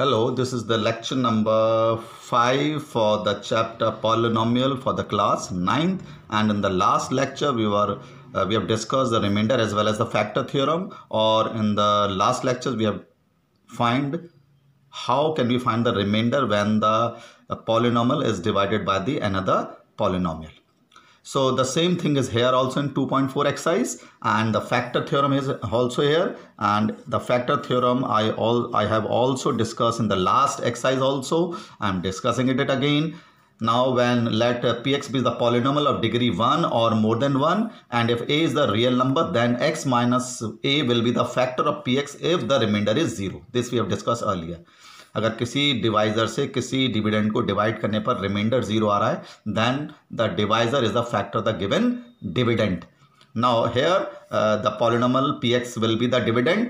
Hello, this is the lecture number 5 for the chapter polynomial for the class 9th and in the last lecture we were uh, we have discussed the remainder as well as the factor theorem or in the last lectures we have find how can we find the remainder when the uh, polynomial is divided by the another polynomial. So the same thing is here also in 2.4 exercise and the factor theorem is also here and the factor theorem I all I have also discussed in the last exercise also. I'm discussing it again. Now when let px be the polynomial of degree 1 or more than 1 and if a is the real number then x minus a will be the factor of px if the remainder is 0. This we have discussed earlier. अगर किसी divisor से किसी dividend को divide करने पर remainder zero आ रहा है then the divisor is the factor the given dividend now here the polynomial p x will be the dividend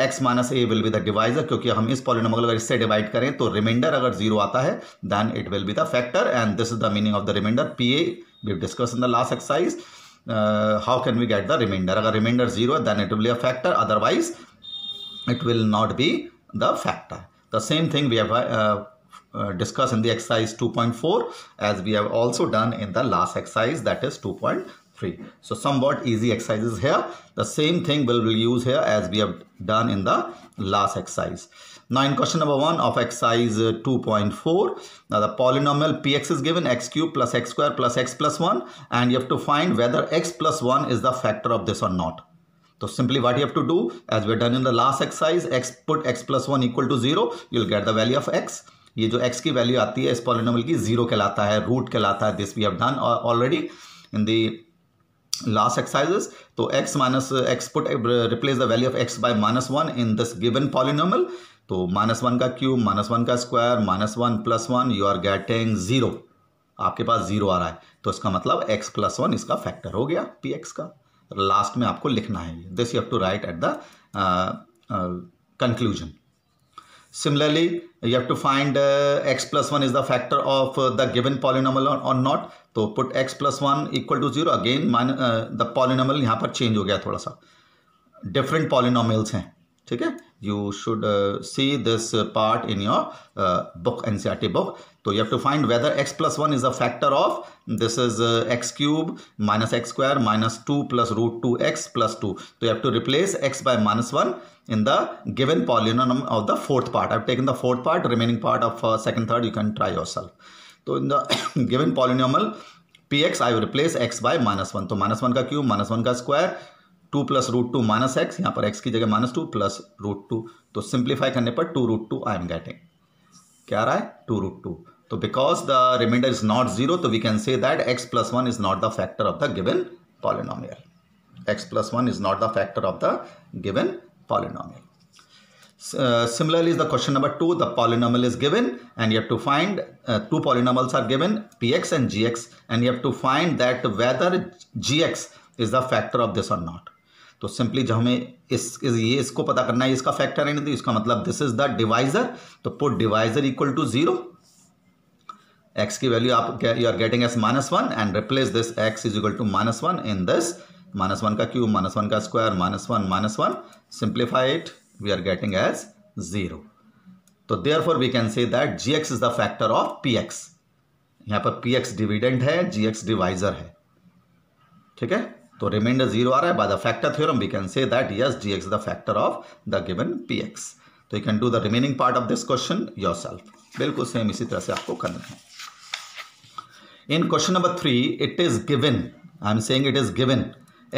x minus a will be the divisor क्योंकि हम इस पॉलिनोमल अगर इससे डिवाइड करें तो रिमाइंडर अगर जीरो आता है then it will be the factor and this is the meaning of the remainder p a we discuss in the last exercise how can we get the remainder अगर remainder zero है then it will be a factor otherwise it will not be the factor The same thing we have uh, uh, discussed in the exercise 2.4 as we have also done in the last exercise that is 2.3. So somewhat easy exercises here. The same thing will be used here as we have done in the last exercise. Now in question number 1 of exercise uh, 2.4, now the polynomial px is given x cube plus x square plus x plus 1 and you have to find whether x plus 1 is the factor of this or not. तो simply what you do as we done in the last exercise x put x plus one equal to zero you'll get the value of x ये जो x की value आती है इस polynomial की zero कहलाता है रूट कहलाता है this we have done already in the last exercises तो x minus x put replace the value of x by minus one in this given polynomial तो माइनस वन का क्यूब माइनस वन का square minus one plus one you are getting zero आपके पास zero आ रहा है तो इसका मतलब एक्स प्लस वन इसका फैक्टर हो गया पी एक्स का लास्ट में आपको लिखना है this you have to write at the conclusion similarly you have to find x plus one is the factor of the given polynomial और नॉट तो put x plus one equal to zero again mine the polynomial यहां पर change हो गया थोड़ा सा different polynomials हैं ठीक है you should see this part in your book N T book तो you have to find whether x plus one is a factor of this is x cube minus x square minus two plus root two x plus two तो you have to replace x by minus one in the given polynomial of the fourth part I taken the fourth part remaining part of second third you can try your self तो in the given polynomial p x I replace x by minus one तो minus one का cube minus one का square two plus root two minus x यहाँ पर x की जगह minus two plus root two तो simplify करने पर two root two I am getting kya hai 2 root 2 so because the remainder is not 0 so we can say that x plus 1 is not the factor of the given polynomial x plus 1 is not the factor of the given polynomial. Uh, similarly, the question number 2, the polynomial is given and you have to find uh, two polynomials are given, px and gx and you have to find that whether gx is the factor of this or not. तो simply जो हमें इस, इस ये इसको पता करना है इसका फैक्टर है नहीं तो इसका मतलब दिस इज द डिवाइजर तो put divisor equal to zero x की वैल्यू आप you are getting as minus one and replace this x is equal to minus one in this minus one का cube minus one का square minus one minus one simplify it we are getting as zero तो therefore we can say that g x is the factor of p x यहां पर P x dividend है जी x divisor है ठीक है तो remainder zero आ रहा है by the factor theorem we can say that yes d x the factor of the given p x तो you can do the remaining part of this question your self बिल्कुल same इसी तरह से आपको करना है in question number three it is given I am saying it is given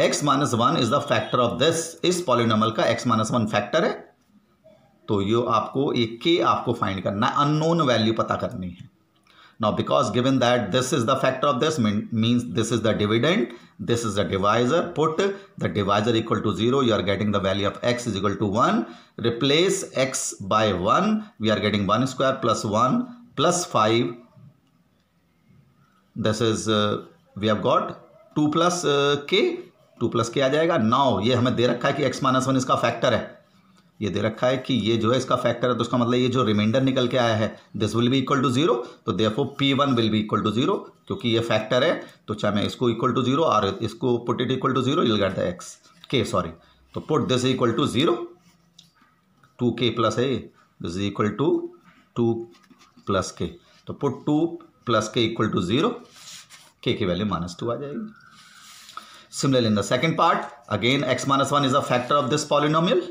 x minus one is the factor of this इस polynomial का x minus one factor है तो ये आपको ये के आपको फाइंड करना है अननोन वैल्यू पता करनी है Now, because given that this is the factor of this mean, means this is the dividend, this is the divisor, put the divisor equal to 0, you are getting the value of x is equal to 1. Replace x by 1, we are getting 1 square plus 1 plus 5. This is, uh, we have got 2 plus uh, k, 2 plus k आ जाएगा. Now, ये हमें दे रखा है कि x one is इसका factor है. ये दे रखा है कि ये जो है इसका फैक्टर है तो उसका मतलब ये जो रिमाइंडर निकल के आया है this will be equal to zero तो therefore p one will be equal to zero क्योंकि ये फैक्टर है तो चाहे मैं इसको इक्वल टू जीरो और इसको put it equal to zero will get the x के सॉरी तो put this equal to zero two k plus है this is equal to two plus k तो put two plus k equal to zero k की value minus two आ जाएगी similarly in the second part again x minus one is a factor of this polynomial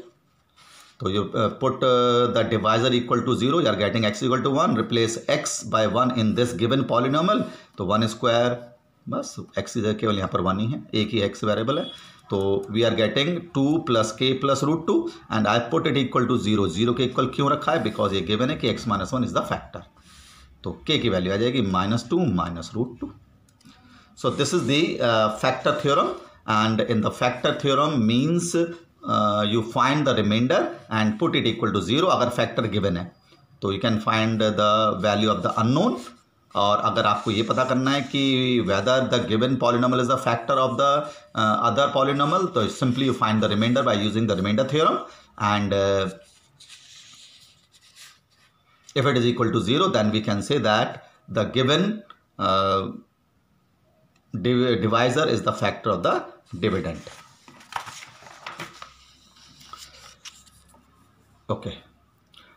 तो you put the divisor equal to zero you are getting x equal to one replace x by one in this given this तो one square बस x इधर केवल यहाँ पर one ही है एक ही x variable है तो we are getting two plus k plus root two and I put it equal to zero zero k equal क्यों रखा है बिकॉज ये गिवन है कि x minus one is the factor तो के की वैल्यू आ जाएगी minus two minus root two so this is the factor theorem and in the factor theorem means you find the remainder and put it equal to zero अगर factor given है तो you can find the value of the unknown और अगर आपको ये पता करना है कि whether the given polynomial is the factor of the other polynomial तो simply you find the remainder by using the remainder theorem and if it is equal to zero then we can say that the given divisor is the factor of the dividend okay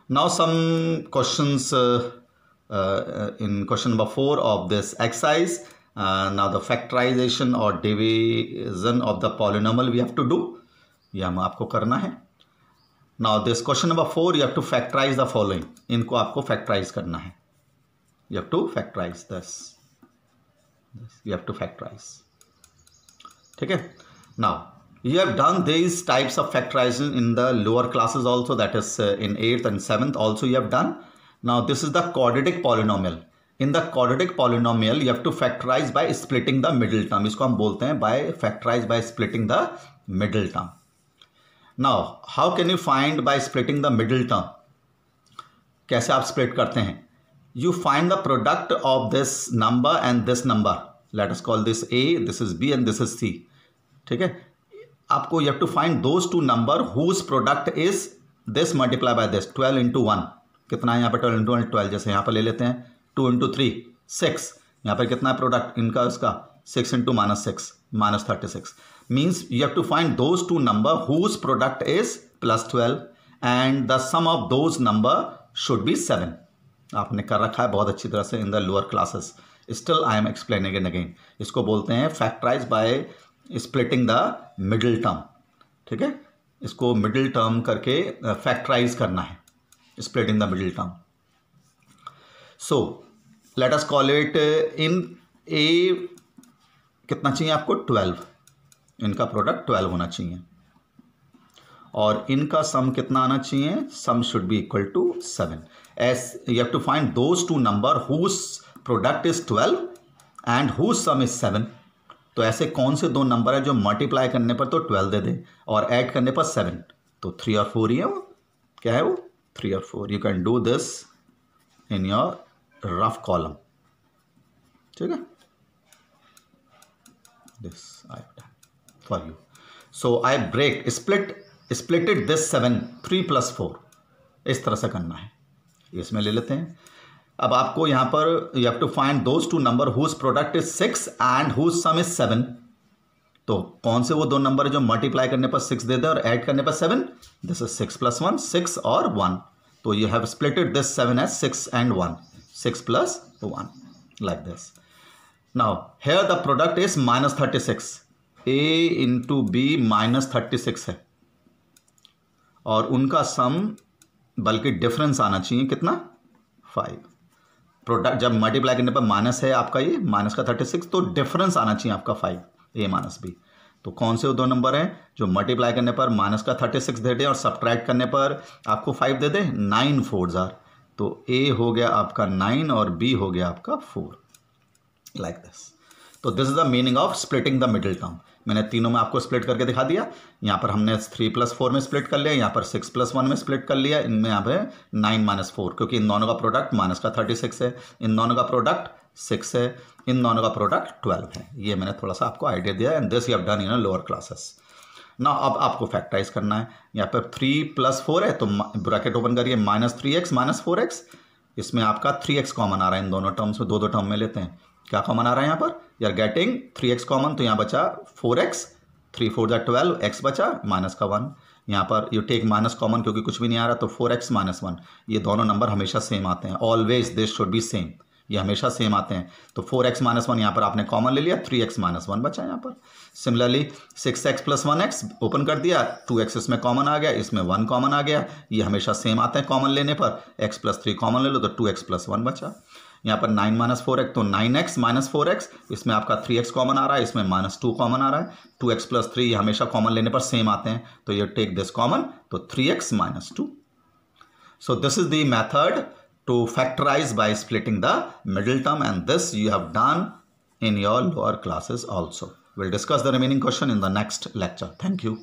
now some questions uh, uh, in question number 4 of this exercise uh, now the factorization or division of the polynomial we have to do ये हम आपको करना है now this question number four you have to factorise the following इनको आपको factorise करना है you have to factorise this you have to factorize theek hai now you have done these types of factorization in the lower classes also that is uh, in 8th and 7th also you have done now this is the quadratic polynomial in the quadratic polynomial you have to factorize by splitting the middle term इसको हम बोलते हैं by factorize by splitting the middle term now how can you find by splitting the middle term कैसे आप split करते हैं you find the product of this number and this number let us call this a this is b and this is c ठीक है आपको you have to find those two number whose product is this multiply by this twelve into one कितना है यहाँ पर twelve into one twelve जैसे यहाँ पर ले लेते हैं टू इंटू थ्री सिक्स यहाँ पर कितना है प्रोडक्ट इनका उसका six into minus six minus thirty six means you have to find those two number whose product is plus twelve and the sum of those number should be seven आपने कर रखा है बहुत अच्छी तरह से in the lower classes still I am explaining and again इसको बोलते हैं factorise by splitting the middle term ठीक है इसको मिडिल टर्म करके फैक्टराइज uh, करना है splitting the middle term so let us call it in a कितना चाहिए आपको ट्वेल्व इनका प्रोडक्ट ट्वेल्व होना चाहिए और इनका सम कितना आना चाहिए sum should be equal to seven as you have to find those two number whose product is twelve and whose sum is seven तो ऐसे कौन से दो नंबर है जो मल्टीप्लाई करने पर तो ट्वेल्व दे दे और ऐड करने पर सेवन तो थ्री और फोर ही है वो क्या है वो थ्री और four you can do this in your rough column ठीक है this I for you so I break split splitted this seven three plus four इस तरह से करना है इसमें ले लेते हैं अब आपको यहां पर you have to find those two number whose product is six and whose sum is seven तो कौन से वो दो नंबर है जो मल्टीप्लाई करने पर सिक्स दे दे और ऐड करने पर seven this is six plus one six और वन तो you have splitted this seven as six and one six plus one like this now here the product is minus thirty six a into b minus thirty six है और उनका सम बल्कि difference आना चाहिए कितना five product जब multiply करने पर माइनस है आपका ये माइनस का थर्टी सिक्स तो डिफरेंस आना चाहिए आपका फाइव ए माइनस बी तो कौन से दो नंबर हैं जो मल्टीप्लाई करने पर माइनस का थर्टी सिक्स दे दे और सब्ट्रैक्ट करने पर आपको फाइव दे दे नाइन फोर जार तो ए हो गया आपका नाइन और बी हो गया आपका फोर लाइक दिस तो this is the meaning of splitting the middle term मैंने तीनों में आपको स्प्लिट करके दिखा दिया यहाँ पर हमने थ्री प्लस फोर में स्प्लिट कर लिया यहाँ पर सिक्स प्लस वन में स्प्लिट कर लिया इनमें यहाँ पे नाइन माइनस फोर क्योंकि इन दोनों का प्रोडक्ट माइनस का थर्टी सिक्स है इन दोनों का प्रोडक्ट सिक्स है इन दोनों का प्रोडक्ट ट्वेल्व है ये मैंने थोड़ा सा आपको आइडिया दिया and this you have done in lower classes ना अब आपको फैक्टराइज करना है यहाँ पर थ्री प्लस फोर है तो ब्रैकेट ओपन करिए minus three x minus four x इसमें आपका थ्री एक्स कॉमन आ रहा है इन दोनों टर्म्स में दो दो टर्म में लेते हैं क्या कॉमन आ रहा है यहाँ पर you are getting three x common तो यहाँ बचा फोर एक्स थ्री फोर जै ट्वेल्व एक्स बचा माइनस का वन यहाँ पर यू टेक माइनस कॉमन क्योंकि कुछ भी नहीं आ रहा तो फोर एक्स माइनस वन ये दोनों नंबर हमेशा सेम आते हैं always this should be same ये हमेशा सेम आते हैं तो फोर एक्स माइनस वन यहाँ पर आपने कॉमन ले लिया थ्री एक्स माइनस वन बचा यहाँ पर similarly six x plus one x open कर दिया टू एक्स इसमें कॉमन आ गया इसमें वन कॉमन आ गया ये हमेशा सेम आते हैं कॉमन लेने पर एक्स प्लस थ्री कॉमन ले लो तो टू एक्स प्लस वन बचा यहाँ पर नाइन माइनस फोर एक्स तो nine x minus four x इसमें आपका थ्री एक्स कॉमन आ रहा है इसमें माइनस टू कॉमन आ रहा है टू एक्स प्लस थ्री हमेशा कॉमन लेने पर सेम आते हैं तो ये टेक दिस कॉमन तो three x minus two so this is the method to factorise by splitting the middle term and this you have done in your lower classes also will discuss the remaining question in the next lecture thank you